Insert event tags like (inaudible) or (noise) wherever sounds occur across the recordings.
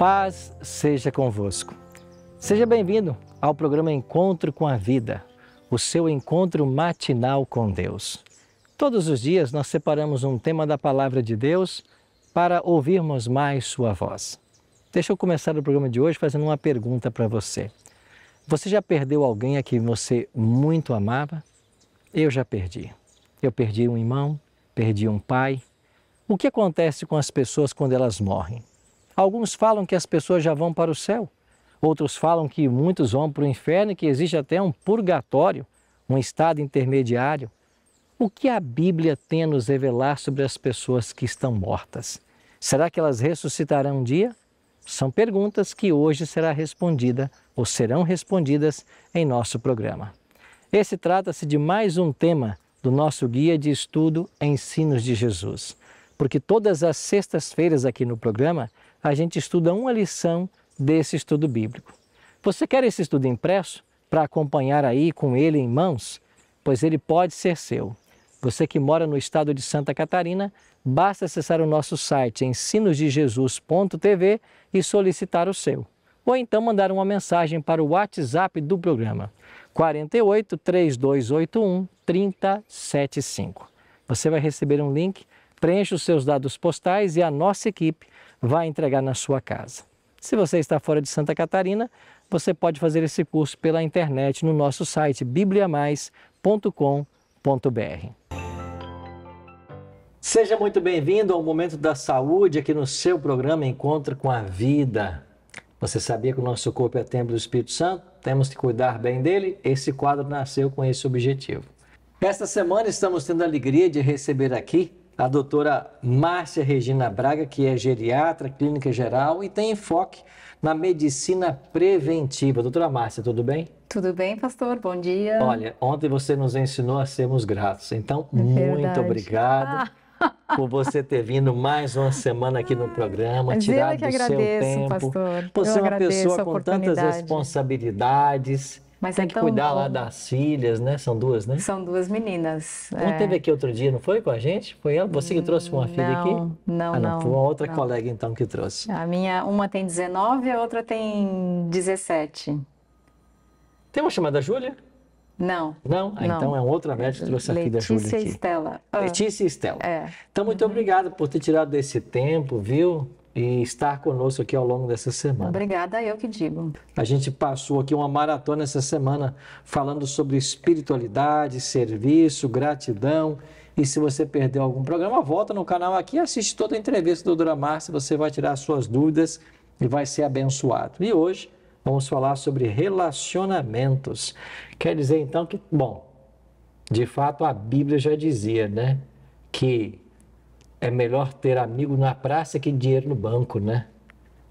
Paz seja convosco. Seja bem-vindo ao programa Encontro com a Vida, o seu encontro matinal com Deus. Todos os dias nós separamos um tema da palavra de Deus para ouvirmos mais sua voz. Deixa eu começar o programa de hoje fazendo uma pergunta para você. Você já perdeu alguém a quem você muito amava? Eu já perdi. Eu perdi um irmão, perdi um pai. O que acontece com as pessoas quando elas morrem? Alguns falam que as pessoas já vão para o céu, outros falam que muitos vão para o inferno e que existe até um purgatório, um estado intermediário. O que a Bíblia tem a nos revelar sobre as pessoas que estão mortas? Será que elas ressuscitarão um dia? São perguntas que hoje será respondida ou serão respondidas em nosso programa. Esse trata-se de mais um tema do nosso guia de estudo Ensinos de Jesus, porque todas as sextas-feiras aqui no programa a gente estuda uma lição desse estudo bíblico. Você quer esse estudo impresso para acompanhar aí com ele em mãos? Pois ele pode ser seu. Você que mora no estado de Santa Catarina, basta acessar o nosso site ensinosdejesus.tv e solicitar o seu. Ou então mandar uma mensagem para o WhatsApp do programa 48 3281 3075. Você vai receber um link, preencha os seus dados postais e a nossa equipe vai entregar na sua casa. Se você está fora de Santa Catarina, você pode fazer esse curso pela internet no nosso site bibliamais.com.br. Seja muito bem-vindo ao Momento da Saúde aqui no seu programa Encontro com a Vida. Você sabia que o nosso corpo é templo do Espírito Santo? Temos que cuidar bem dele? Esse quadro nasceu com esse objetivo. Esta semana estamos tendo a alegria de receber aqui a doutora Márcia Regina Braga, que é geriatra, clínica geral e tem enfoque na medicina preventiva. Doutora Márcia, tudo bem? Tudo bem, pastor? Bom dia. Olha, ontem você nos ensinou a sermos gratos, então é muito obrigado. Ah (laughs) por você ter vindo mais uma semana aqui no programa, tirado do agradeço, seu tempo. Pastor. Você é Eu é uma pessoa com tantas responsabilidades mas Tem é que então cuidar bom. lá das filhas, né? São duas, né? São duas meninas. Uma é. teve aqui outro dia, não foi com a gente? Foi ela? Você que trouxe uma filha não, aqui? Não, ah, não, não. Foi uma outra não. colega então que trouxe. A minha, uma tem 19 a outra tem 17. Tem uma chamada Júlia? Não. Não? Ah, não. Então é um outro médico que trouxe a da Júlia Letícia Letícia Estela. Ah. Letícia e Estela. É. Então, muito uhum. obrigado por ter tirado esse tempo, viu? em estar conosco aqui ao longo dessa semana. Obrigada, eu que digo. A gente passou aqui uma maratona essa semana falando sobre espiritualidade, serviço, gratidão. E se você perdeu algum programa, volta no canal aqui e assiste toda a entrevista do Dramar, se você vai tirar suas dúvidas e vai ser abençoado. E hoje vamos falar sobre relacionamentos. Quer dizer então que, bom, de fato a Bíblia já dizia, né, que é melhor ter amigo na praça que dinheiro no banco, né?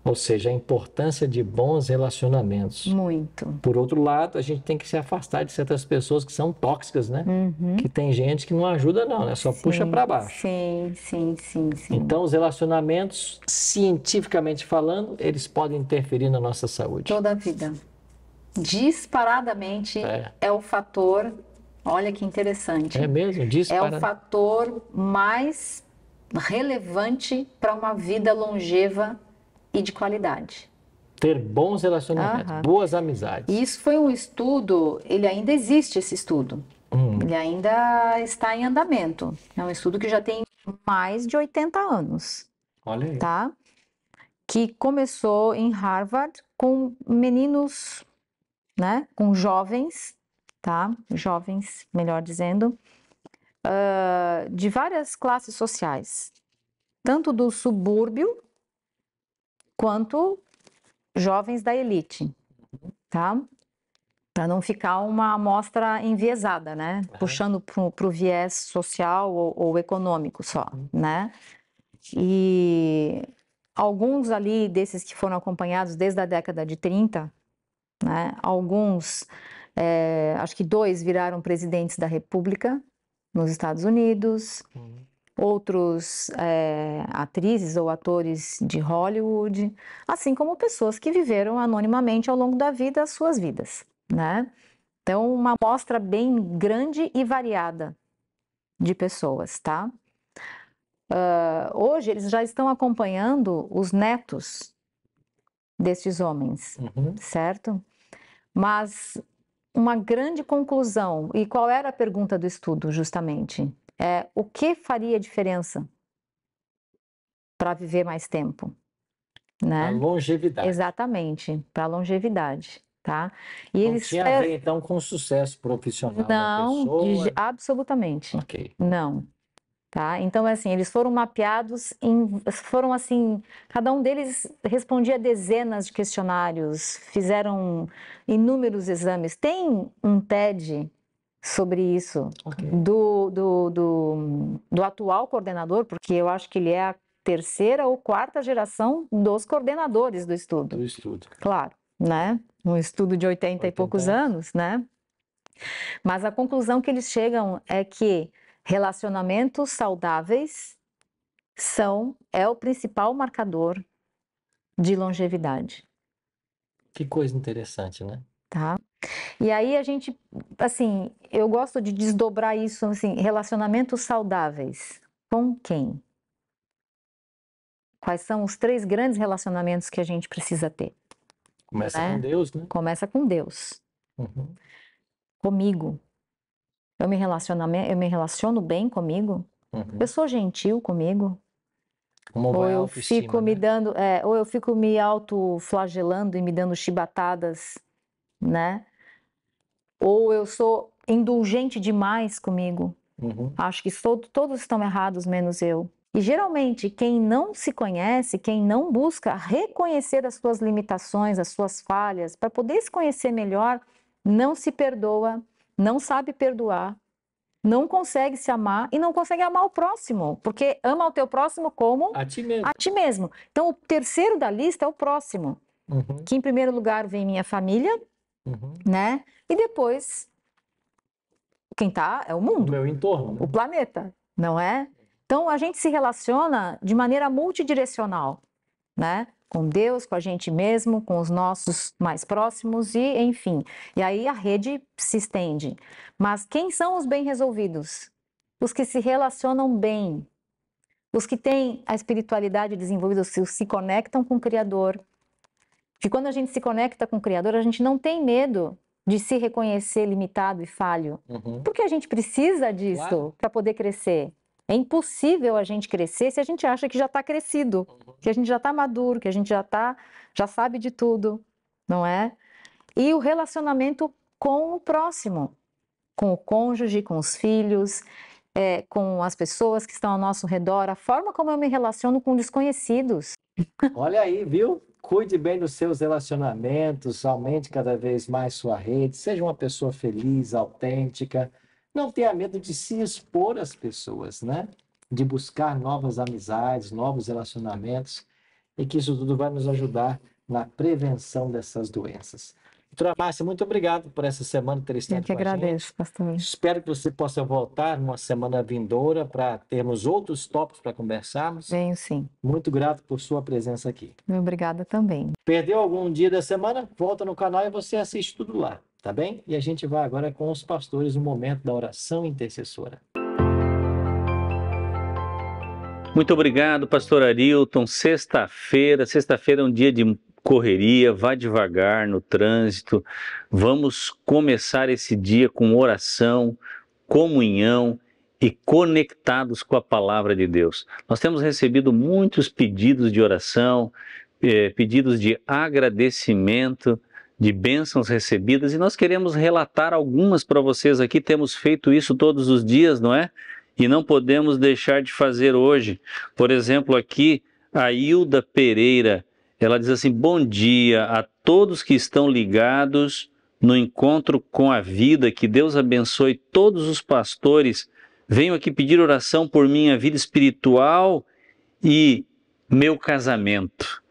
Ou seja, a importância de bons relacionamentos. Muito. Por outro lado, a gente tem que se afastar de certas pessoas que são tóxicas, né? Uhum. Que tem gente que não ajuda, não, né? Só sim, puxa para baixo. Sim, sim, sim, sim. Então, os relacionamentos, cientificamente falando, eles podem interferir na nossa saúde. Toda a vida. Disparadamente é, é o fator. Olha que interessante. É mesmo, disparadamente. É o fator mais relevante para uma vida longeva e de qualidade. Ter bons relacionamentos, boas amizades. isso foi um estudo, ele ainda existe esse estudo. Hum. Ele ainda está em andamento. É um estudo que já tem mais de 80 anos. Olha aí. Tá? Que começou em Harvard com meninos, né? Com jovens, tá? Jovens, melhor dizendo, uh, de várias classes sociais, tanto do subúrbio quanto jovens da elite, tá? Para não ficar uma amostra enviesada, né? Uhum. Puxando para o viés social ou, ou econômico só, uhum. né? E alguns ali desses que foram acompanhados desde a década de 30, né? Alguns, é, acho que dois viraram presidentes da República, nos Estados Unidos, uhum. outros é, atrizes ou atores de Hollywood, assim como pessoas que viveram anonimamente ao longo da vida as suas vidas, né? Então, uma amostra bem grande e variada de pessoas, tá? Uh, hoje eles já estão acompanhando os netos destes homens, uhum. certo? Mas uma grande conclusão. E qual era a pergunta do estudo, justamente? É, o que faria diferença para viver mais tempo? Né? Para longevidade. Exatamente, para longevidade. Tá? E não eles... tinha a ver, então, com sucesso profissional não, da pessoa? Não, absolutamente. Ok. Não, Tá? Então, é assim, eles foram mapeados, em, foram assim, cada um deles respondia dezenas de questionários, fizeram inúmeros exames. Tem um TED sobre isso okay. do, do, do, do atual coordenador, porque eu acho que ele é a terceira ou quarta geração dos coordenadores do estudo. Do estudo. Claro, né? Um estudo de 80, 80 e poucos anos, né? Mas a conclusão que eles chegam é que Relacionamentos saudáveis são é o principal marcador de longevidade. Que coisa interessante, né? Tá? E aí a gente, assim, eu gosto de desdobrar isso, assim, relacionamentos saudáveis. Com quem? Quais são os três grandes relacionamentos que a gente precisa ter? Começa né? com Deus, né? Começa com Deus. Uhum. Comigo, eu me, eu me relaciono bem comigo? Uhum. Eu sou gentil comigo? Como ou eu fico né? me dando, é, ou eu fico me autoflagelando e me dando chibatadas, né? Ou eu sou indulgente demais comigo. Uhum. Acho que todos estão errados, menos eu. E geralmente, quem não se conhece, quem não busca reconhecer as suas limitações, as suas falhas, para poder se conhecer melhor, não se perdoa, não sabe perdoar, não consegue se amar e não consegue amar o próximo, porque ama o teu próximo como a ti mesmo. A ti mesmo. Então, o terceiro da lista é o próximo, uhum. que em primeiro lugar vem minha família, uhum. né? E depois quem tá é o mundo, o meu entorno, né? o planeta, não é? Então, a gente se relaciona de maneira multidirecional, né? com Deus, com a gente mesmo, com os nossos mais próximos e, enfim. E aí a rede se estende. Mas quem são os bem resolvidos? Os que se relacionam bem, os que têm a espiritualidade desenvolvida, os que se conectam com o Criador. Que quando a gente se conecta com o Criador, a gente não tem medo de se reconhecer limitado e falho, uhum. porque a gente precisa disso claro. para poder crescer. É impossível a gente crescer se a gente acha que já está crescido, uhum. que a gente já está maduro, que a gente já tá, já sabe de tudo, não é? E o relacionamento com o próximo, com o cônjuge, com os filhos, é, com as pessoas que estão ao nosso redor, a forma como eu me relaciono com desconhecidos. Olha aí, viu? Cuide bem dos seus relacionamentos, aumente cada vez mais sua rede, seja uma pessoa feliz, autêntica não tenha medo de se expor às pessoas, né? De buscar novas amizades, novos relacionamentos, e que isso tudo vai nos ajudar na prevenção dessas doenças. Doutora Márcia, muito obrigado por essa semana ter estado Eu que agradeço, gente. pastor. Espero que você possa voltar numa semana vindoura para termos outros tópicos para conversarmos. Venho sim. Muito grato por sua presença aqui. Obrigada também. Perdeu algum dia da semana? Volta no canal e você assiste tudo lá tá bem? E a gente vai agora com os pastores no momento da oração intercessora. Muito obrigado, pastor Arilton. Sexta-feira, sexta-feira é um dia de correria, vá devagar no trânsito. Vamos começar esse dia com oração, comunhão e conectados com a palavra de Deus. Nós temos recebido muitos pedidos de oração, eh, pedidos de agradecimento de bênçãos recebidas e nós queremos relatar algumas para vocês aqui. Temos feito isso todos os dias, não é? E não podemos deixar de fazer hoje. Por exemplo, aqui a Hilda Pereira, ela diz assim: Bom dia a todos que estão ligados no encontro com a vida, que Deus abençoe todos os pastores. Venho aqui pedir oração por minha vida espiritual e meu casamento.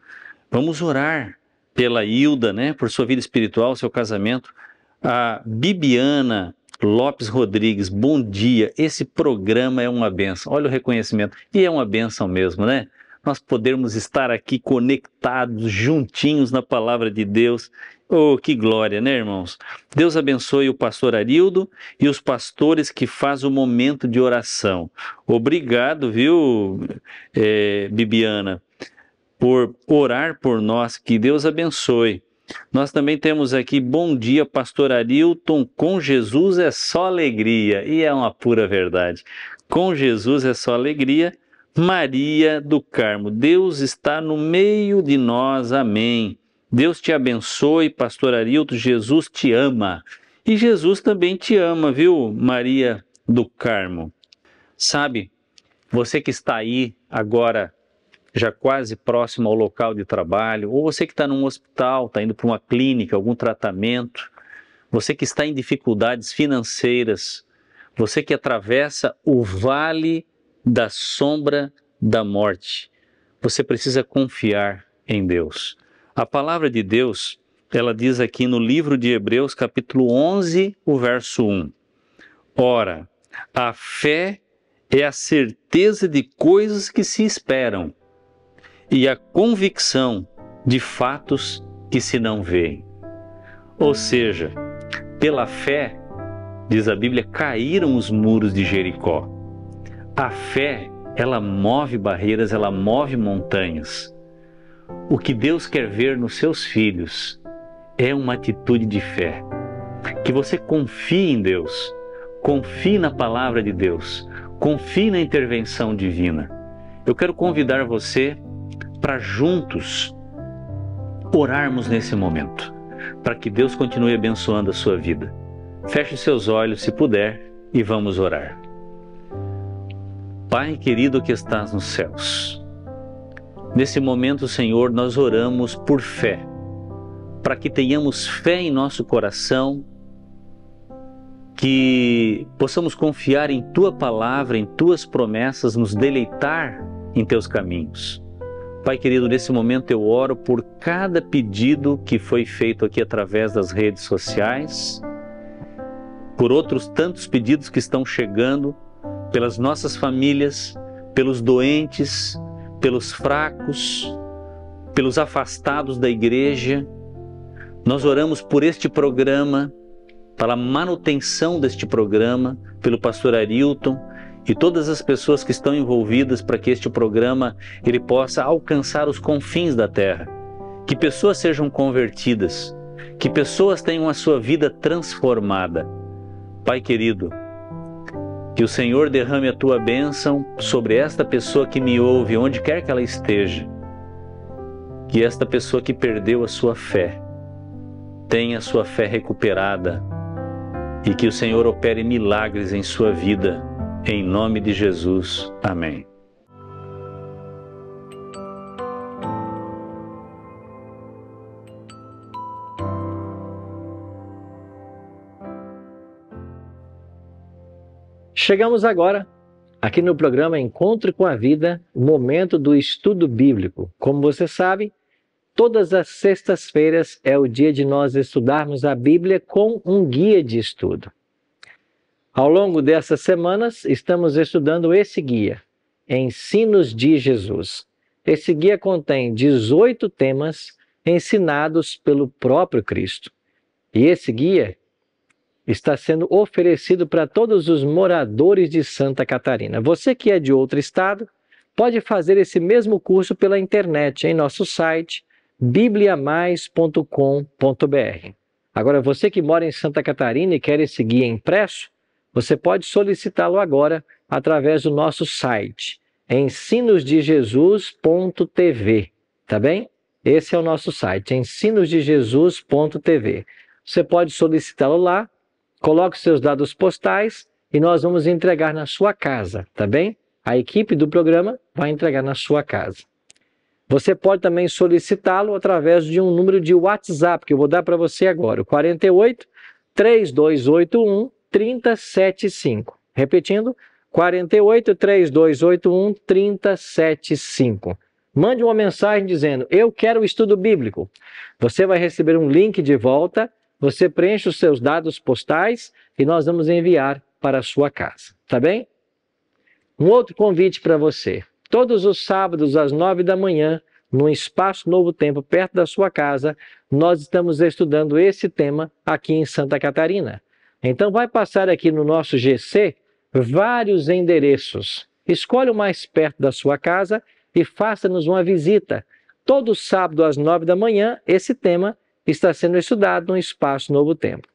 Vamos orar pela Hilda, né, por sua vida espiritual, seu casamento. A Bibiana Lopes Rodrigues, bom dia. Esse programa é uma benção. Olha o reconhecimento. E é uma benção mesmo, né? Nós podermos estar aqui conectados, juntinhos na palavra de Deus. Oh, que glória, né, irmãos? Deus abençoe o pastor Arildo e os pastores que faz o momento de oração. Obrigado, viu, é, Bibiana? por orar por nós. Que Deus abençoe. Nós também temos aqui Bom dia, Pastor Arilton. Com Jesus é só alegria. E é uma pura verdade. Com Jesus é só alegria. Maria do Carmo, Deus está no meio de nós. Amém. Deus te abençoe, Pastor Arilton. Jesus te ama. E Jesus também te ama, viu, Maria do Carmo? Sabe, você que está aí agora já quase próximo ao local de trabalho, ou você que está num hospital, está indo para uma clínica, algum tratamento, você que está em dificuldades financeiras, você que atravessa o vale da sombra da morte, você precisa confiar em Deus. A palavra de Deus, ela diz aqui no livro de Hebreus, capítulo 11, o verso 1. Ora, a fé é a certeza de coisas que se esperam e a convicção de fatos que se não veem. Ou seja, pela fé, diz a Bíblia, caíram os muros de Jericó. A fé, ela move barreiras, ela move montanhas. O que Deus quer ver nos seus filhos é uma atitude de fé. Que você confie em Deus, confie na palavra de Deus, confie na intervenção divina. Eu quero convidar você para juntos orarmos nesse momento, para que Deus continue abençoando a sua vida. Feche seus olhos, se puder, e vamos orar. Pai querido que estás nos céus, nesse momento, Senhor, nós oramos por fé, para que tenhamos fé em nosso coração, que possamos confiar em Tua palavra, em Tuas promessas, nos deleitar em Teus caminhos. Pai querido, nesse momento eu oro por cada pedido que foi feito aqui através das redes sociais, por outros tantos pedidos que estão chegando, pelas nossas famílias, pelos doentes, pelos fracos, pelos afastados da igreja. Nós oramos por este programa, pela manutenção deste programa, pelo pastor Arilton e todas as pessoas que estão envolvidas para que este programa ele possa alcançar os confins da terra. Que pessoas sejam convertidas, que pessoas tenham a sua vida transformada. Pai querido, que o Senhor derrame a tua bênção sobre esta pessoa que me ouve, onde quer que ela esteja. Que esta pessoa que perdeu a sua fé tenha a sua fé recuperada e que o Senhor opere milagres em sua vida em nome de Jesus. Amém. Chegamos agora aqui no programa Encontro com a Vida, momento do estudo bíblico. Como você sabe, todas as sextas-feiras é o dia de nós estudarmos a Bíblia com um guia de estudo. Ao longo dessas semanas, estamos estudando esse guia, Ensinos de Jesus. Esse guia contém 18 temas ensinados pelo próprio Cristo. E esse guia está sendo oferecido para todos os moradores de Santa Catarina. Você que é de outro estado, pode fazer esse mesmo curso pela internet em nosso site bibliamais.com.br. Agora, você que mora em Santa Catarina e quer esse guia impresso, você pode solicitá-lo agora através do nosso site ensinosdejesus.tv, tá bem? Esse é o nosso site, ensinosdejesus.tv. Você pode solicitá-lo lá, coloque seus dados postais e nós vamos entregar na sua casa, tá bem? A equipe do programa vai entregar na sua casa. Você pode também solicitá-lo através de um número de WhatsApp que eu vou dar para você agora, 48 3281 3075. Repetindo, 48 3281 375. Mande uma mensagem dizendo: Eu quero o estudo bíblico. Você vai receber um link de volta. Você preenche os seus dados postais e nós vamos enviar para a sua casa. Tá bem? Um outro convite para você. Todos os sábados, às nove da manhã, no Espaço Novo Tempo, perto da sua casa, nós estamos estudando esse tema aqui em Santa Catarina. Então vai passar aqui no nosso GC vários endereços. Escolha o mais perto da sua casa e faça-nos uma visita. Todo sábado às nove da manhã, esse tema está sendo estudado no Espaço Novo Tempo.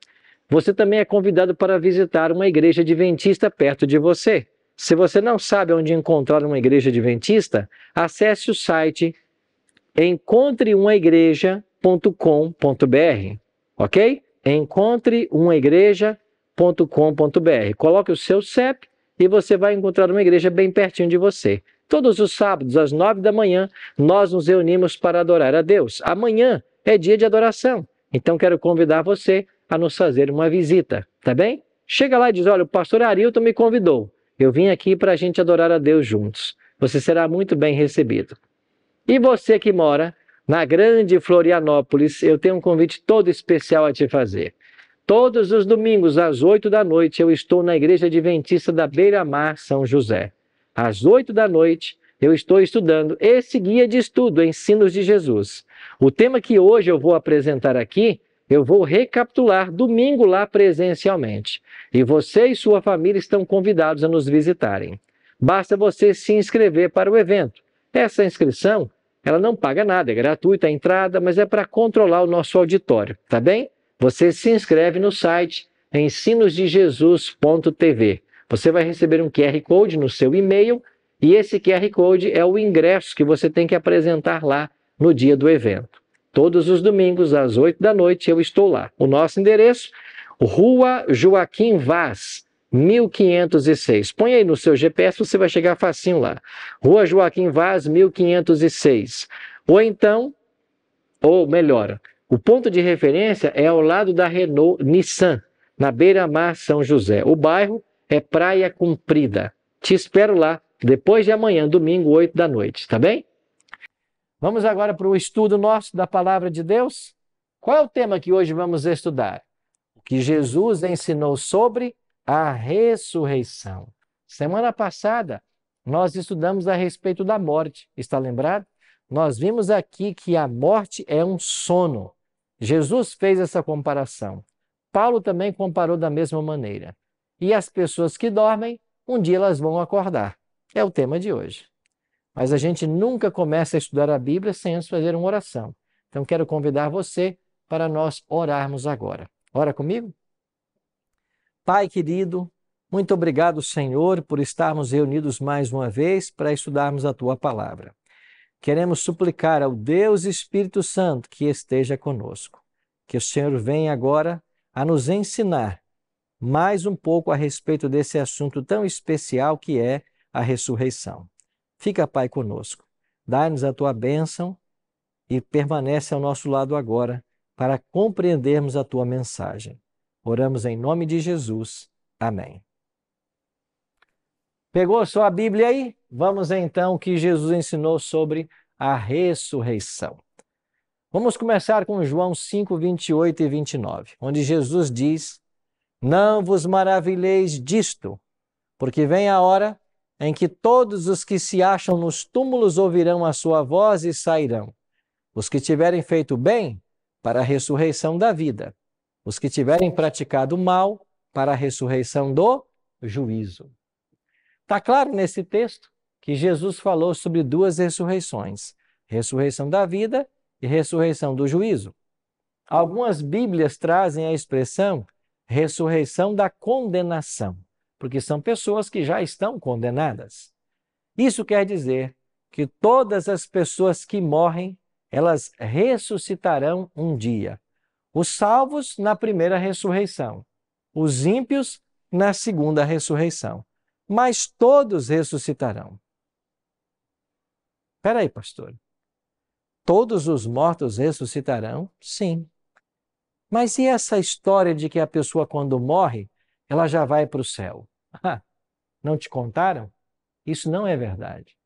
Você também é convidado para visitar uma igreja adventista perto de você. Se você não sabe onde encontrar uma igreja adventista, acesse o site encontreumaigreja.com.br, ok? encontre uma igreja.com.br. Coloque o seu CEP e você vai encontrar uma igreja bem pertinho de você. Todos os sábados, às nove da manhã, nós nos reunimos para adorar a Deus. Amanhã é dia de adoração. Então quero convidar você a nos fazer uma visita, tá bem? Chega lá e diz: olha, o pastor Arilton me convidou. Eu vim aqui para a gente adorar a Deus juntos. Você será muito bem recebido. E você que mora na grande Florianópolis, eu tenho um convite todo especial a te fazer. Todos os domingos, às oito da noite, eu estou na Igreja Adventista da Beira Mar, São José. Às oito da noite, eu estou estudando esse guia de estudo, Ensinos de Jesus. O tema que hoje eu vou apresentar aqui, eu vou recapitular domingo lá presencialmente. E você e sua família estão convidados a nos visitarem. Basta você se inscrever para o evento. Essa inscrição ela não paga nada, é gratuita a entrada, mas é para controlar o nosso auditório, tá bem? Você se inscreve no site ensinosdejesus.tv. Você vai receber um QR Code no seu e-mail e esse QR Code é o ingresso que você tem que apresentar lá no dia do evento. Todos os domingos, às 8 da noite, eu estou lá. O nosso endereço, Rua Joaquim Vaz, 1506. Põe aí no seu GPS, você vai chegar facinho lá. Rua Joaquim Vaz, 1506. Ou então, ou melhor, o ponto de referência é ao lado da Renault Nissan, na beira-mar São José. O bairro é Praia Comprida. Te espero lá depois de amanhã, domingo, 8 da noite, tá bem? Vamos agora para o estudo nosso da palavra de Deus. Qual é o tema que hoje vamos estudar? O que Jesus ensinou sobre a ressurreição. Semana passada, nós estudamos a respeito da morte, está lembrado? Nós vimos aqui que a morte é um sono. Jesus fez essa comparação. Paulo também comparou da mesma maneira. E as pessoas que dormem, um dia elas vão acordar. É o tema de hoje. Mas a gente nunca começa a estudar a Bíblia sem antes fazer uma oração. Então quero convidar você para nós orarmos agora. Ora comigo? Pai querido, muito obrigado, Senhor, por estarmos reunidos mais uma vez para estudarmos a tua palavra. Queremos suplicar ao Deus Espírito Santo que esteja conosco. Que o Senhor venha agora a nos ensinar mais um pouco a respeito desse assunto tão especial que é a ressurreição. Fica, Pai, conosco. Dá-nos a tua bênção e permanece ao nosso lado agora para compreendermos a tua mensagem. Oramos em nome de Jesus. Amém. Pegou só a Bíblia aí? Vamos então o que Jesus ensinou sobre a ressurreição. Vamos começar com João 5, 28 e 29, onde Jesus diz: Não vos maravilheis disto, porque vem a hora em que todos os que se acham nos túmulos ouvirão a sua voz e sairão. Os que tiverem feito bem, para a ressurreição da vida, os que tiverem praticado mal para a ressurreição do juízo. Está claro nesse texto que Jesus falou sobre duas ressurreições: ressurreição da vida e ressurreição do juízo. Algumas Bíblias trazem a expressão ressurreição da condenação, porque são pessoas que já estão condenadas. Isso quer dizer que todas as pessoas que morrem, elas ressuscitarão um dia os salvos na primeira ressurreição, os ímpios na segunda ressurreição. Mas todos ressuscitarão. aí, pastor. Todos os mortos ressuscitarão? Sim. Mas e essa história de que a pessoa, quando morre, ela já vai para o céu? Ah, não te contaram? Isso não é verdade.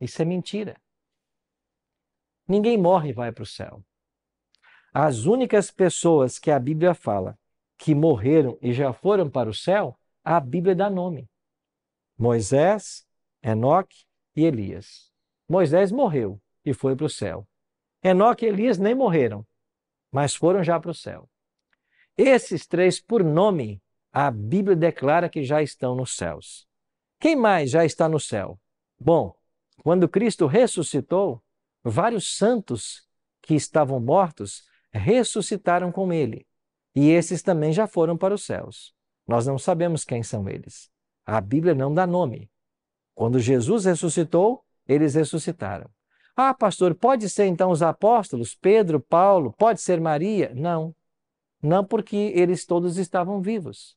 Isso é mentira. Ninguém morre e vai para o céu. As únicas pessoas que a Bíblia fala que morreram e já foram para o céu, a Bíblia dá nome: Moisés, Enoque e Elias. Moisés morreu e foi para o céu. Enoque e Elias nem morreram, mas foram já para o céu. Esses três, por nome, a Bíblia declara que já estão nos céus. Quem mais já está no céu? Bom, quando Cristo ressuscitou, vários santos que estavam mortos ressuscitaram com ele, e esses também já foram para os céus. Nós não sabemos quem são eles. A Bíblia não dá nome. Quando Jesus ressuscitou, eles ressuscitaram. Ah, pastor, pode ser então os apóstolos, Pedro, Paulo, pode ser Maria? Não. Não porque eles todos estavam vivos.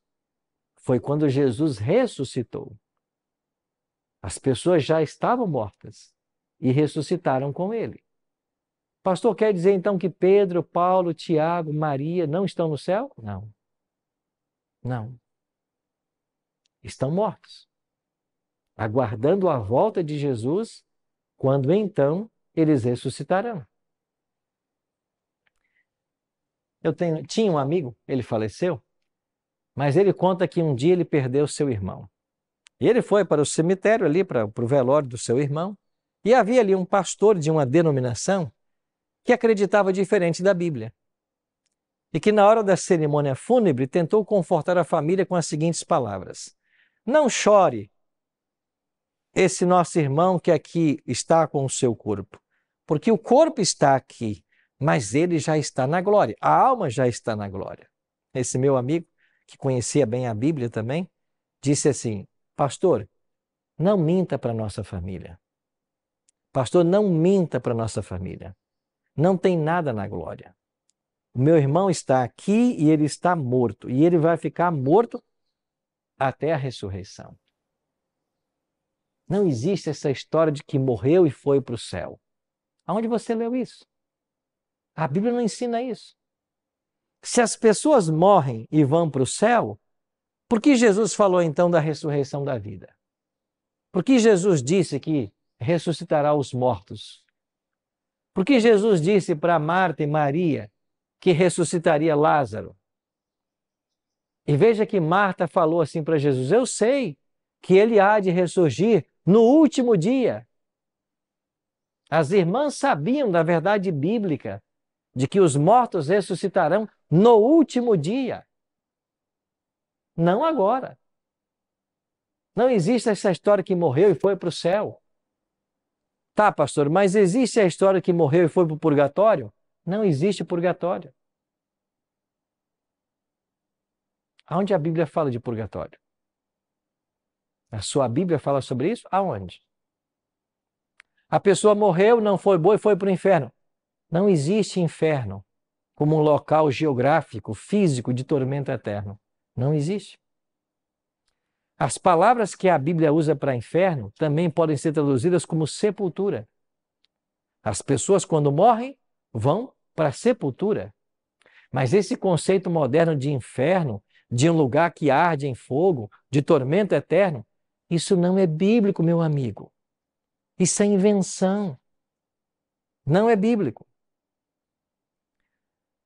Foi quando Jesus ressuscitou. As pessoas já estavam mortas e ressuscitaram com ele. Pastor, quer dizer então que Pedro, Paulo, Tiago, Maria não estão no céu? Não. Não. Estão mortos. Aguardando a volta de Jesus, quando então eles ressuscitarão. Eu tenho, tinha um amigo, ele faleceu, mas ele conta que um dia ele perdeu seu irmão. E ele foi para o cemitério ali, para, para o velório do seu irmão, e havia ali um pastor de uma denominação que acreditava diferente da Bíblia. E que na hora da cerimônia fúnebre tentou confortar a família com as seguintes palavras: Não chore esse nosso irmão que aqui está com o seu corpo, porque o corpo está aqui, mas ele já está na glória, a alma já está na glória. Esse meu amigo, que conhecia bem a Bíblia também, disse assim: Pastor, não minta para nossa família. Pastor, não minta para nossa família não tem nada na glória. O meu irmão está aqui e ele está morto, e ele vai ficar morto até a ressurreição. Não existe essa história de que morreu e foi para o céu. Aonde você leu isso? A Bíblia não ensina isso. Se as pessoas morrem e vão para o céu, por que Jesus falou então da ressurreição da vida? Por que Jesus disse que ressuscitará os mortos? Porque Jesus disse para Marta e Maria que ressuscitaria Lázaro. E veja que Marta falou assim para Jesus: Eu sei que ele há de ressurgir no último dia. As irmãs sabiam da verdade bíblica de que os mortos ressuscitarão no último dia. Não agora. Não existe essa história que morreu e foi para o céu. Tá, pastor, mas existe a história que morreu e foi para o purgatório? Não existe purgatório. Aonde a Bíblia fala de purgatório? A sua Bíblia fala sobre isso? Aonde? A pessoa morreu, não foi boa e foi para o inferno. Não existe inferno como um local geográfico, físico de tormento eterno. Não existe. As palavras que a Bíblia usa para inferno também podem ser traduzidas como sepultura. As pessoas, quando morrem, vão para a sepultura. Mas esse conceito moderno de inferno, de um lugar que arde em fogo, de tormento eterno, isso não é bíblico, meu amigo. Isso é invenção. Não é bíblico.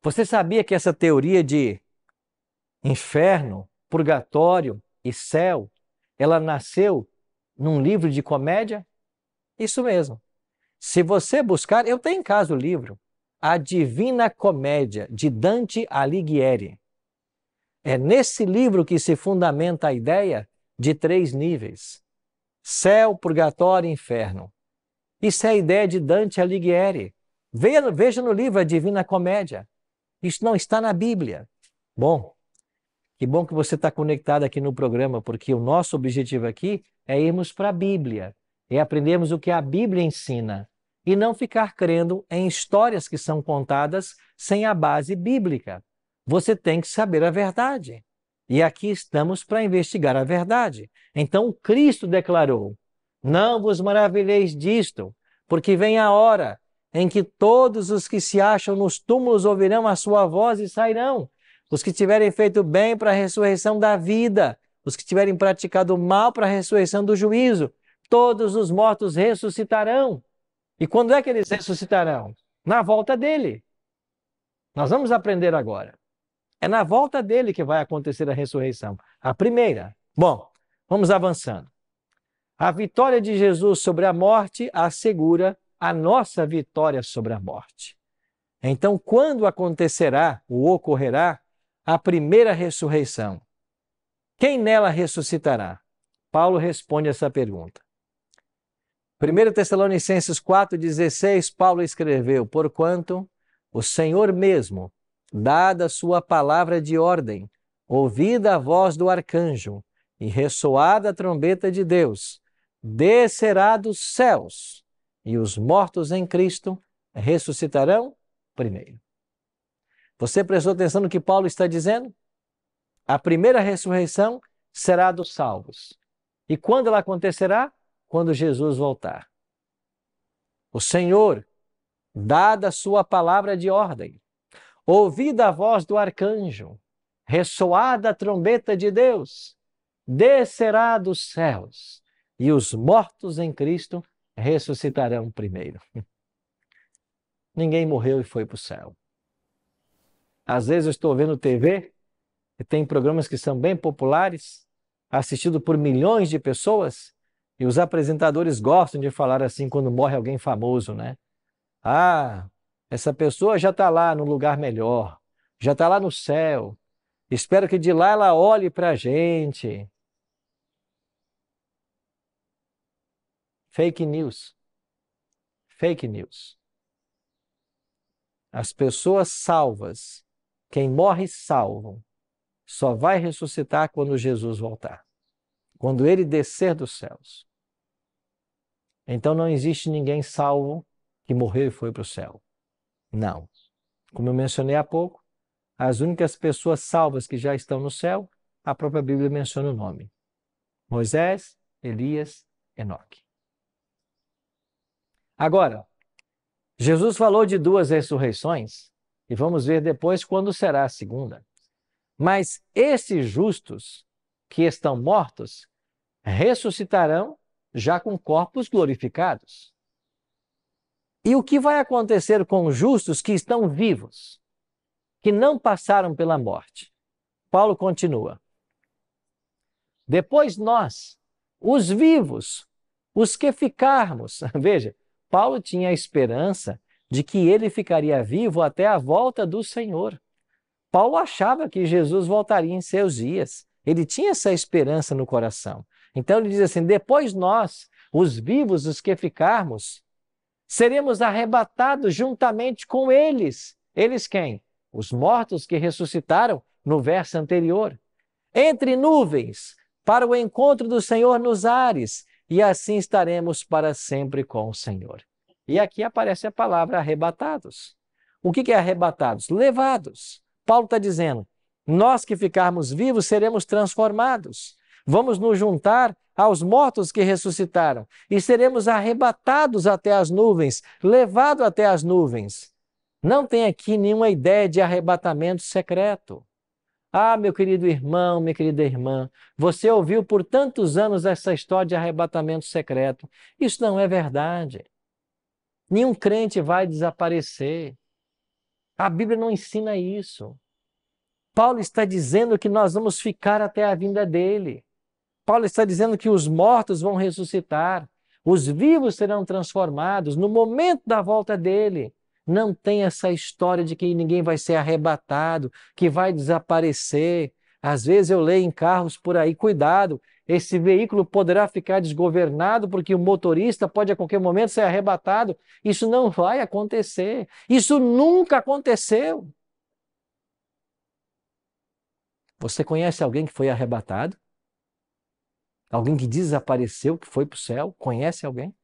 Você sabia que essa teoria de inferno, purgatório, e céu, ela nasceu num livro de comédia? Isso mesmo. Se você buscar, eu tenho em casa o livro A Divina Comédia, de Dante Alighieri. É nesse livro que se fundamenta a ideia de três níveis: céu, purgatório e inferno. Isso é a ideia de Dante Alighieri. Veja, veja no livro A Divina Comédia. Isso não está na Bíblia. Bom, que bom que você está conectado aqui no programa, porque o nosso objetivo aqui é irmos para a Bíblia e é aprendermos o que a Bíblia ensina e não ficar crendo em histórias que são contadas sem a base bíblica. Você tem que saber a verdade. E aqui estamos para investigar a verdade. Então Cristo declarou: Não vos maravilheis disto, porque vem a hora em que todos os que se acham nos túmulos ouvirão a sua voz e sairão os que tiverem feito bem para a ressurreição da vida, os que tiverem praticado mal para a ressurreição do juízo, todos os mortos ressuscitarão. E quando é que eles ressuscitarão? Na volta dele. Nós vamos aprender agora. É na volta dele que vai acontecer a ressurreição. A primeira. Bom, vamos avançando. A vitória de Jesus sobre a morte assegura a nossa vitória sobre a morte. Então, quando acontecerá, O ocorrerá, a primeira ressurreição. Quem nela ressuscitará? Paulo responde essa pergunta. 1 Tessalonicenses 4,16, Paulo escreveu: Porquanto o Senhor mesmo, dada a sua palavra de ordem, ouvida a voz do arcanjo e ressoada a trombeta de Deus, descerá dos céus, e os mortos em Cristo ressuscitarão primeiro. Você prestou atenção no que Paulo está dizendo? A primeira ressurreição será dos salvos. E quando ela acontecerá? Quando Jesus voltar. O Senhor, dada sua palavra de ordem, ouvida a voz do arcanjo, ressoada a trombeta de Deus, descerá dos céus, e os mortos em Cristo ressuscitarão primeiro. (laughs) Ninguém morreu e foi para o céu. Às vezes eu estou vendo TV e tem programas que são bem populares, assistido por milhões de pessoas, e os apresentadores gostam de falar assim quando morre alguém famoso, né? Ah, essa pessoa já está lá no lugar melhor, já está lá no céu. Espero que de lá ela olhe para a gente. Fake news. Fake news. As pessoas salvas quem morre, salvo. Só vai ressuscitar quando Jesus voltar. Quando ele descer dos céus. Então não existe ninguém salvo que morreu e foi para o céu. Não. Como eu mencionei há pouco, as únicas pessoas salvas que já estão no céu, a própria Bíblia menciona o nome: Moisés, Elias, Enoque. Agora, Jesus falou de duas ressurreições e vamos ver depois quando será a segunda. Mas esses justos que estão mortos ressuscitarão já com corpos glorificados. E o que vai acontecer com os justos que estão vivos, que não passaram pela morte? Paulo continua. Depois nós, os vivos, os que ficarmos, (laughs) veja, Paulo tinha a esperança de que ele ficaria vivo até a volta do Senhor. Paulo achava que Jesus voltaria em seus dias. Ele tinha essa esperança no coração. Então ele diz assim: depois nós, os vivos, os que ficarmos, seremos arrebatados juntamente com eles. Eles quem? Os mortos que ressuscitaram no verso anterior. Entre nuvens, para o encontro do Senhor nos ares, e assim estaremos para sempre com o Senhor. E aqui aparece a palavra arrebatados. O que é arrebatados? Levados. Paulo está dizendo: nós que ficarmos vivos seremos transformados. Vamos nos juntar aos mortos que ressuscitaram e seremos arrebatados até as nuvens, levados até as nuvens. Não tem aqui nenhuma ideia de arrebatamento secreto. Ah, meu querido irmão, minha querida irmã, você ouviu por tantos anos essa história de arrebatamento secreto. Isso não é verdade. Nenhum crente vai desaparecer. A Bíblia não ensina isso. Paulo está dizendo que nós vamos ficar até a vinda dele. Paulo está dizendo que os mortos vão ressuscitar, os vivos serão transformados no momento da volta dele. Não tem essa história de que ninguém vai ser arrebatado, que vai desaparecer. Às vezes eu leio em carros por aí, cuidado, esse veículo poderá ficar desgovernado porque o motorista pode a qualquer momento ser arrebatado. Isso não vai acontecer. Isso nunca aconteceu. Você conhece alguém que foi arrebatado? Alguém que desapareceu, que foi para o céu? Conhece alguém?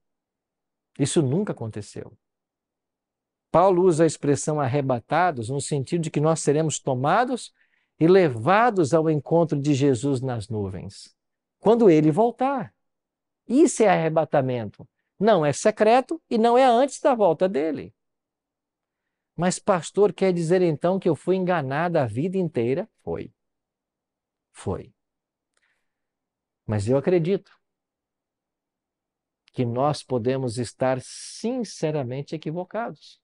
Isso nunca aconteceu. Paulo usa a expressão arrebatados no sentido de que nós seremos tomados e levados ao encontro de Jesus nas nuvens quando ele voltar. Isso é arrebatamento. Não é secreto e não é antes da volta dele. Mas, pastor, quer dizer então que eu fui enganado a vida inteira? Foi. Foi. Mas eu acredito que nós podemos estar sinceramente equivocados.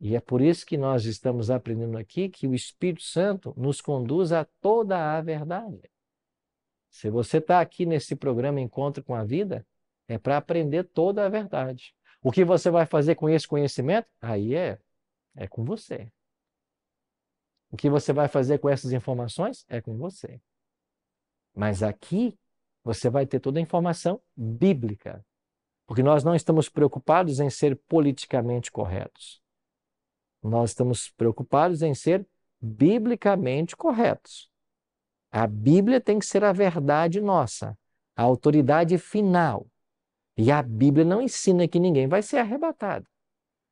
E é por isso que nós estamos aprendendo aqui que o Espírito Santo nos conduz a toda a verdade. Se você está aqui nesse programa Encontro com a Vida, é para aprender toda a verdade. O que você vai fazer com esse conhecimento? Aí é, é com você. O que você vai fazer com essas informações? É com você. Mas aqui você vai ter toda a informação bíblica. Porque nós não estamos preocupados em ser politicamente corretos. Nós estamos preocupados em ser biblicamente corretos. A Bíblia tem que ser a verdade nossa, a autoridade final. E a Bíblia não ensina que ninguém vai ser arrebatado.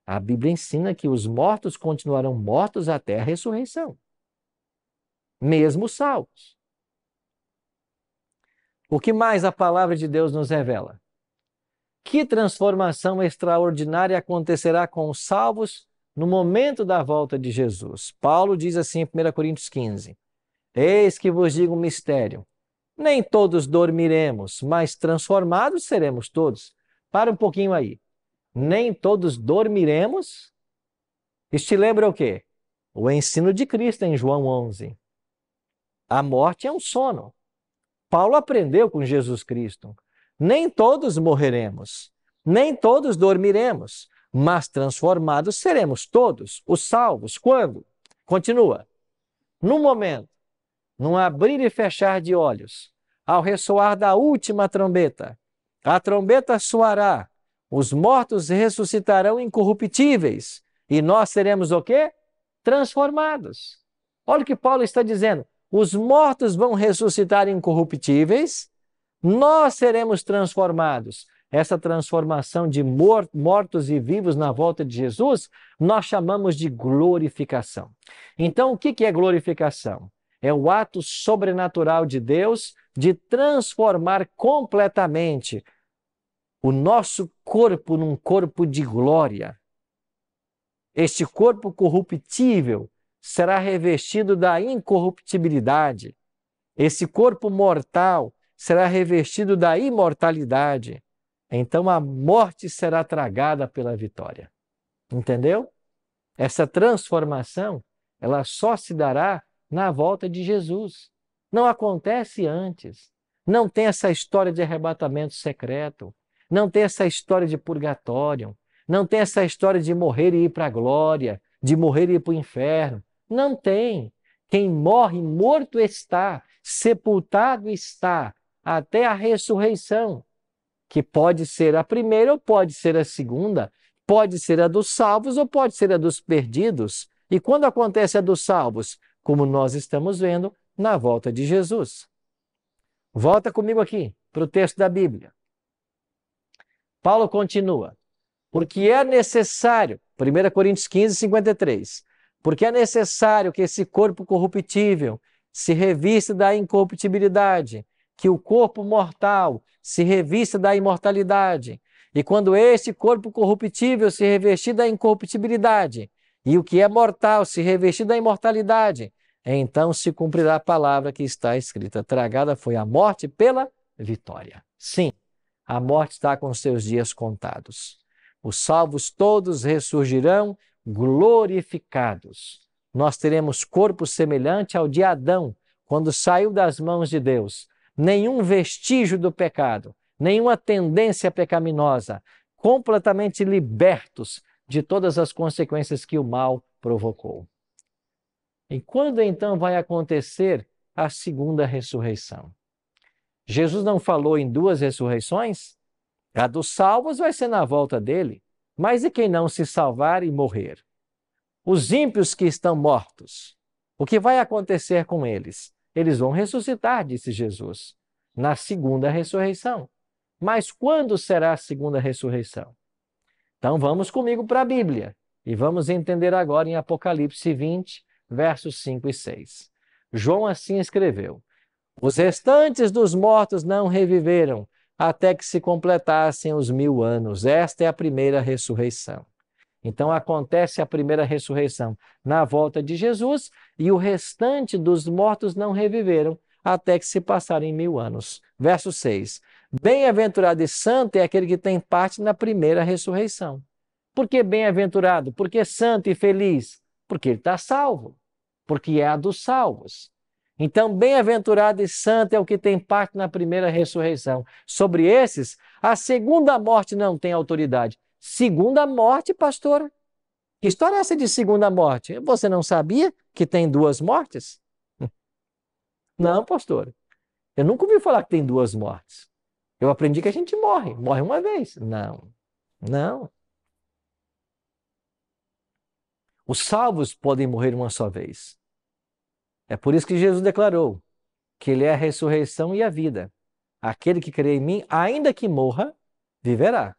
A Bíblia ensina que os mortos continuarão mortos até a ressurreição. Mesmo salvos. O que mais a palavra de Deus nos revela? Que transformação extraordinária acontecerá com os salvos no momento da volta de Jesus? Paulo diz assim em 1 Coríntios 15: Eis que vos digo um mistério. Nem todos dormiremos, mas transformados seremos todos. Para um pouquinho aí. Nem todos dormiremos. Isso te lembra o quê? O ensino de Cristo em João 11. A morte é um sono. Paulo aprendeu com Jesus Cristo. Nem todos morreremos, nem todos dormiremos, mas transformados seremos todos, os salvos. Quando? Continua. No momento num abrir e fechar de olhos, ao ressoar da última trombeta. A trombeta soará, os mortos ressuscitarão incorruptíveis, e nós seremos o quê? Transformados. Olha o que Paulo está dizendo. Os mortos vão ressuscitar incorruptíveis, nós seremos transformados. Essa transformação de mortos e vivos na volta de Jesus, nós chamamos de glorificação. Então, o que é glorificação? é o ato sobrenatural de Deus de transformar completamente o nosso corpo num corpo de glória. Este corpo corruptível será revestido da incorruptibilidade. Esse corpo mortal será revestido da imortalidade. Então a morte será tragada pela vitória. Entendeu? Essa transformação, ela só se dará na volta de Jesus. Não acontece antes. Não tem essa história de arrebatamento secreto. Não tem essa história de purgatório. Não tem essa história de morrer e ir para a glória, de morrer e ir para o inferno. Não tem. Quem morre, morto está, sepultado está, até a ressurreição, que pode ser a primeira ou pode ser a segunda, pode ser a dos salvos ou pode ser a dos perdidos. E quando acontece a dos salvos? como nós estamos vendo na volta de Jesus. Volta comigo aqui para o texto da Bíblia. Paulo continua. Porque é necessário, 1 Coríntios 15, 53, porque é necessário que esse corpo corruptível se revista da incorruptibilidade, que o corpo mortal se revista da imortalidade. E quando este corpo corruptível se revestir da incorruptibilidade, e o que é mortal se revestir da imortalidade, então se cumprirá a palavra que está escrita: Tragada foi a morte pela vitória. Sim, a morte está com seus dias contados. Os salvos todos ressurgirão glorificados. Nós teremos corpo semelhante ao de Adão, quando saiu das mãos de Deus. Nenhum vestígio do pecado, nenhuma tendência pecaminosa, completamente libertos de todas as consequências que o mal provocou. E quando então vai acontecer a segunda ressurreição? Jesus não falou em duas ressurreições? A dos salvos vai ser na volta dele, mas e quem não se salvar e morrer? Os ímpios que estão mortos, o que vai acontecer com eles? Eles vão ressuscitar, disse Jesus, na segunda ressurreição. Mas quando será a segunda ressurreição? Então vamos comigo para a Bíblia e vamos entender agora em Apocalipse 20, versos 5 e 6. João assim escreveu: Os restantes dos mortos não reviveram até que se completassem os mil anos. Esta é a primeira ressurreição. Então acontece a primeira ressurreição na volta de Jesus e o restante dos mortos não reviveram até que se passarem mil anos. Verso 6: Bem-aventurado e santo é aquele que tem parte na primeira ressurreição. Por que bem-aventurado? Por que é santo e feliz? Porque ele está salvo, porque é a dos salvos. Então, bem-aventurado e santo é o que tem parte na primeira ressurreição. Sobre esses, a segunda morte não tem autoridade. Segunda morte, pastora? Que história é essa de segunda morte? Você não sabia que tem duas mortes? (laughs) Não, pastora. Eu nunca ouvi falar que tem duas mortes. Eu aprendi que a gente morre, morre uma vez. Não, não. Os salvos podem morrer uma só vez. É por isso que Jesus declarou que Ele é a ressurreição e a vida. Aquele que crê em mim, ainda que morra, viverá.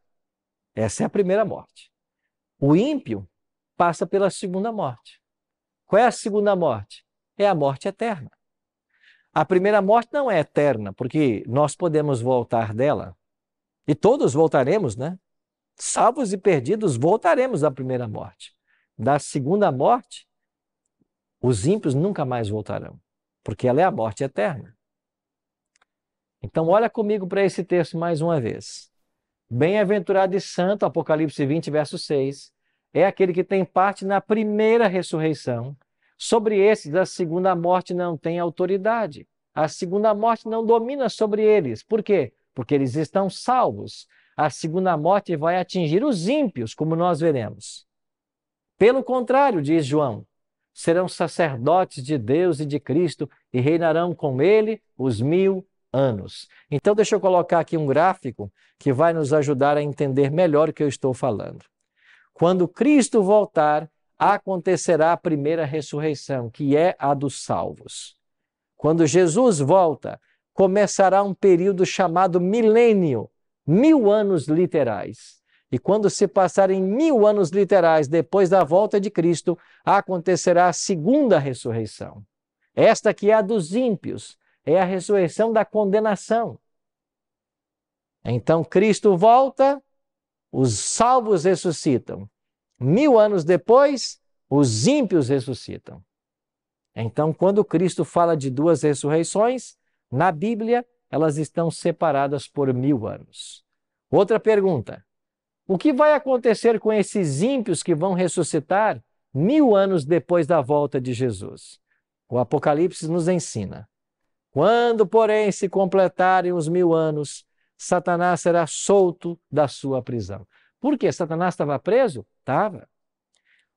Essa é a primeira morte. O ímpio passa pela segunda morte. Qual é a segunda morte? É a morte eterna. A primeira morte não é eterna, porque nós podemos voltar dela. E todos voltaremos, né? Salvos e perdidos, voltaremos da primeira morte. Da segunda morte, os ímpios nunca mais voltarão, porque ela é a morte eterna. Então, olha comigo para esse texto mais uma vez. Bem-aventurado e santo, Apocalipse 20, verso 6, é aquele que tem parte na primeira ressurreição. Sobre esses, a segunda morte não tem autoridade. A segunda morte não domina sobre eles. Por quê? Porque eles estão salvos. A segunda morte vai atingir os ímpios, como nós veremos. Pelo contrário, diz João, serão sacerdotes de Deus e de Cristo e reinarão com ele os mil anos. Então, deixa eu colocar aqui um gráfico que vai nos ajudar a entender melhor o que eu estou falando. Quando Cristo voltar, acontecerá a primeira ressurreição, que é a dos salvos. Quando Jesus volta, começará um período chamado milênio, mil anos literais. E quando se passarem mil anos literais depois da volta de Cristo, acontecerá a segunda ressurreição. Esta que é a dos ímpios, é a ressurreição da condenação. Então Cristo volta, os salvos ressuscitam, mil anos depois, os ímpios ressuscitam. Então, quando Cristo fala de duas ressurreições, na Bíblia, elas estão separadas por mil anos. Outra pergunta: o que vai acontecer com esses ímpios que vão ressuscitar mil anos depois da volta de Jesus? O Apocalipse nos ensina. Quando, porém, se completarem os mil anos, Satanás será solto da sua prisão. Porque Satanás estava preso? Estava.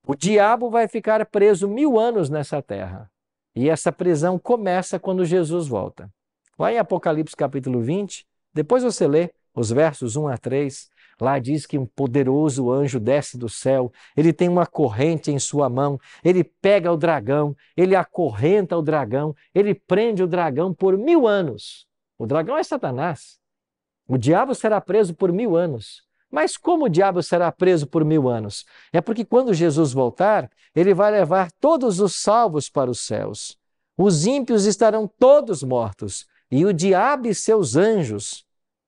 O diabo vai ficar preso mil anos nessa terra. E essa prisão começa quando Jesus volta. Lá em Apocalipse capítulo 20, depois você lê os versos 1 a 3. Lá diz que um poderoso anjo desce do céu, ele tem uma corrente em sua mão, ele pega o dragão, ele acorrenta o dragão, ele prende o dragão por mil anos. O dragão é Satanás. O diabo será preso por mil anos. Mas como o diabo será preso por mil anos? É porque quando Jesus voltar, ele vai levar todos os salvos para os céus. Os ímpios estarão todos mortos, e o diabo e seus anjos,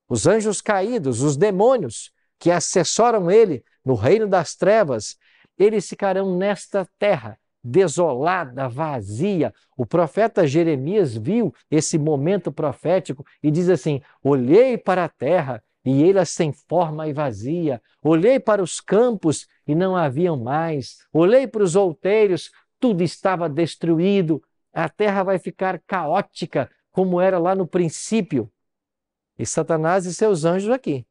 os anjos caídos, os demônios que assessoram ele no reino das trevas, eles ficarão nesta terra desolada, vazia. O profeta Jeremias viu esse momento profético e diz assim: Olhei para a terra e elas sem forma e vazia. Olhei para os campos e não haviam mais. Olhei para os outeiros, tudo estava destruído. A terra vai ficar caótica, como era lá no princípio. E Satanás e seus anjos aqui.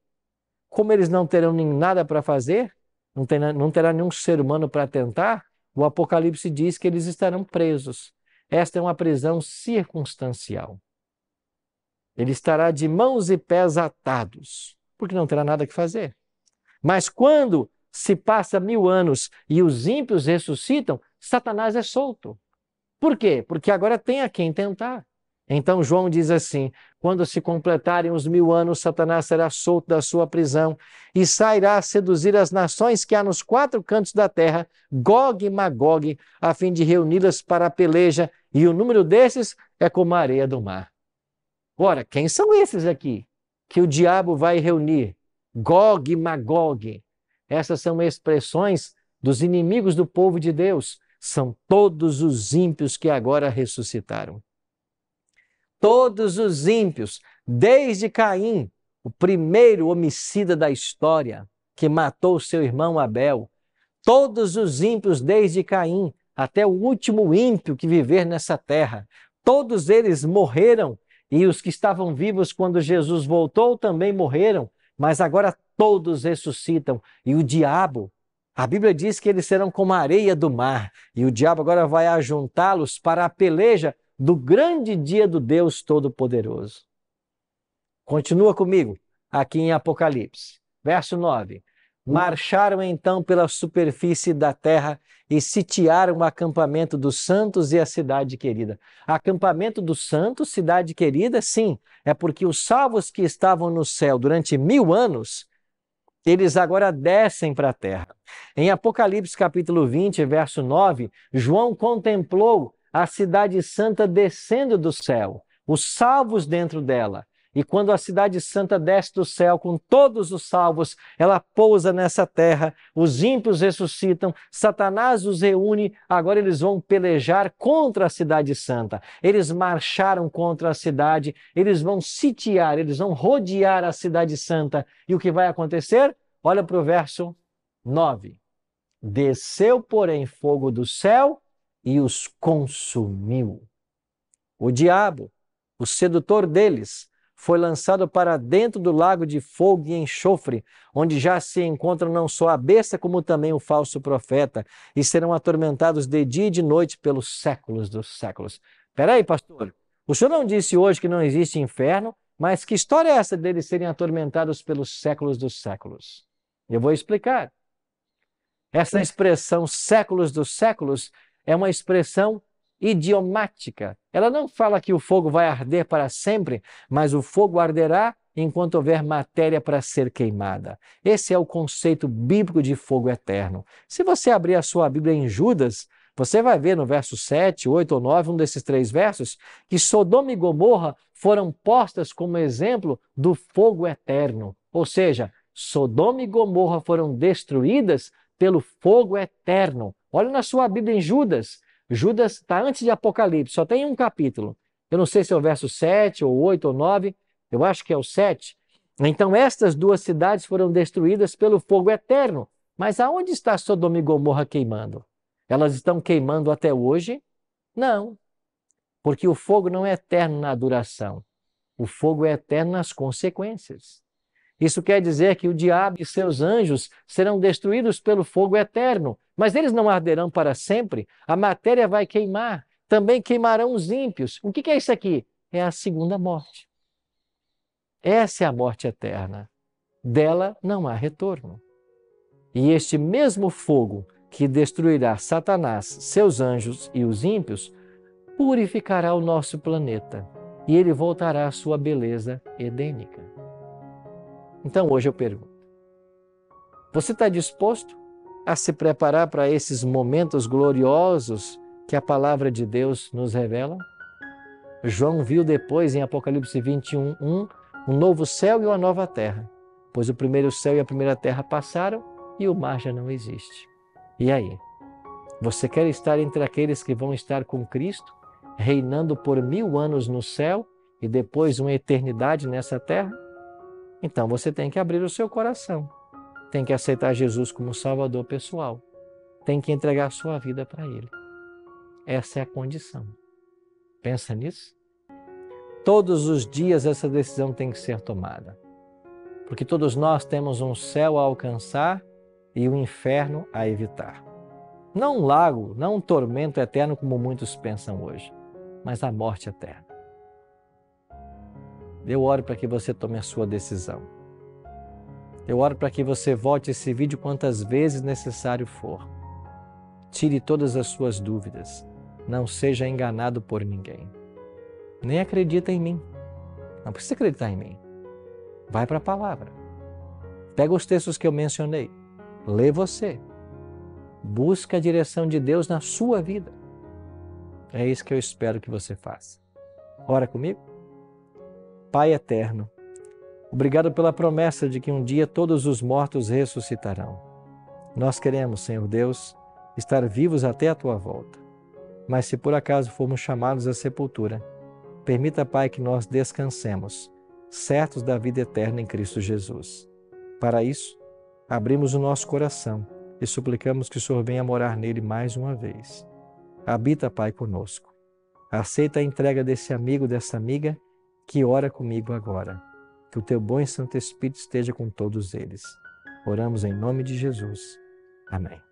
Como eles não terão nem nada para fazer, não não terá nenhum ser humano para tentar, o Apocalipse diz que eles estarão presos. Esta é uma prisão circunstancial. Ele estará de mãos e pés atados, porque não terá nada que fazer. Mas quando se passa mil anos e os ímpios ressuscitam, Satanás é solto. Por quê? Porque agora tem a quem tentar. Então João diz assim: quando se completarem os mil anos, Satanás será solto da sua prisão e sairá a seduzir as nações que há nos quatro cantos da terra, Gog e Magog, a fim de reuni-las para a peleja, e o número desses é como a areia do mar ora quem são esses aqui que o diabo vai reunir? Gog e Magog. Essas são expressões dos inimigos do povo de Deus. São todos os ímpios que agora ressuscitaram. Todos os ímpios, desde Caim, o primeiro homicida da história, que matou seu irmão Abel. Todos os ímpios, desde Caim até o último ímpio que viver nessa terra, todos eles morreram e os que estavam vivos quando Jesus voltou também morreram, mas agora todos ressuscitam. E o diabo, a Bíblia diz que eles serão como a areia do mar, e o diabo agora vai ajuntá-los para a peleja do grande dia do Deus Todo-Poderoso. Continua comigo aqui em Apocalipse, verso 9. Hum. Marcharam então pela superfície da terra e sitiaram o acampamento dos santos e a cidade querida. Acampamento dos santos, cidade querida, sim, é porque os salvos que estavam no céu durante mil anos, eles agora descem para a terra. Em Apocalipse capítulo 20, verso 9, João contemplou a cidade santa descendo do céu, os salvos dentro dela. E quando a cidade santa desce do céu com todos os salvos, ela pousa nessa terra, os ímpios ressuscitam, Satanás os reúne, agora eles vão pelejar contra a cidade santa. Eles marcharam contra a cidade, eles vão sitiar, eles vão rodear a cidade santa. E o que vai acontecer? Olha para o verso 9. Desceu, porém, fogo do céu e os consumiu. O diabo, o sedutor deles, foi lançado para dentro do lago de fogo e enxofre, onde já se encontram não só a besta, como também o falso profeta, e serão atormentados de dia e de noite pelos séculos dos séculos. Peraí, pastor, o senhor não disse hoje que não existe inferno, mas que história é essa deles serem atormentados pelos séculos dos séculos? Eu vou explicar. Essa expressão séculos dos séculos é uma expressão idiomática. Ela não fala que o fogo vai arder para sempre, mas o fogo arderá enquanto houver matéria para ser queimada. Esse é o conceito bíblico de fogo eterno. Se você abrir a sua Bíblia em Judas, você vai ver no verso 7, 8 ou 9, um desses três versos, que Sodoma e Gomorra foram postas como exemplo do fogo eterno. Ou seja, Sodoma e Gomorra foram destruídas pelo fogo eterno. Olha na sua Bíblia em Judas, Judas está antes de Apocalipse, só tem um capítulo. Eu não sei se é o verso 7, ou 8, ou 9, eu acho que é o 7. Então, estas duas cidades foram destruídas pelo fogo eterno. Mas aonde está Sodoma e Gomorra queimando? Elas estão queimando até hoje? Não, porque o fogo não é eterno na duração, o fogo é eterno nas consequências. Isso quer dizer que o diabo e seus anjos serão destruídos pelo fogo eterno, mas eles não arderão para sempre, a matéria vai queimar, também queimarão os ímpios. O que é isso aqui? É a segunda morte. Essa é a morte eterna. Dela não há retorno. E este mesmo fogo que destruirá Satanás, seus anjos e os ímpios, purificará o nosso planeta e ele voltará à sua beleza edênica. Então hoje eu pergunto: você está disposto a se preparar para esses momentos gloriosos que a palavra de Deus nos revela? João viu depois em Apocalipse 21, 1, um novo céu e uma nova terra, pois o primeiro céu e a primeira terra passaram e o mar já não existe. E aí? Você quer estar entre aqueles que vão estar com Cristo, reinando por mil anos no céu e depois uma eternidade nessa terra? Então você tem que abrir o seu coração, tem que aceitar Jesus como Salvador pessoal, tem que entregar sua vida para Ele. Essa é a condição. Pensa nisso? Todos os dias essa decisão tem que ser tomada, porque todos nós temos um céu a alcançar e um inferno a evitar. Não um lago, não um tormento eterno como muitos pensam hoje, mas a morte eterna. Eu oro para que você tome a sua decisão. Eu oro para que você volte esse vídeo quantas vezes necessário for. Tire todas as suas dúvidas. Não seja enganado por ninguém. Nem acredita em mim. Não precisa acreditar em mim. Vai para a palavra. Pega os textos que eu mencionei. Lê você. Busca a direção de Deus na sua vida. É isso que eu espero que você faça. Ora comigo? Pai eterno. Obrigado pela promessa de que um dia todos os mortos ressuscitarão. Nós queremos, Senhor Deus, estar vivos até a tua volta. Mas se por acaso formos chamados à sepultura, permita, Pai, que nós descansemos, certos da vida eterna em Cristo Jesus. Para isso, abrimos o nosso coração e suplicamos que o Senhor venha morar nele mais uma vez. Habita, Pai, conosco. Aceita a entrega desse amigo, dessa amiga que ora comigo agora. Que o teu bom e santo Espírito esteja com todos eles. Oramos em nome de Jesus. Amém.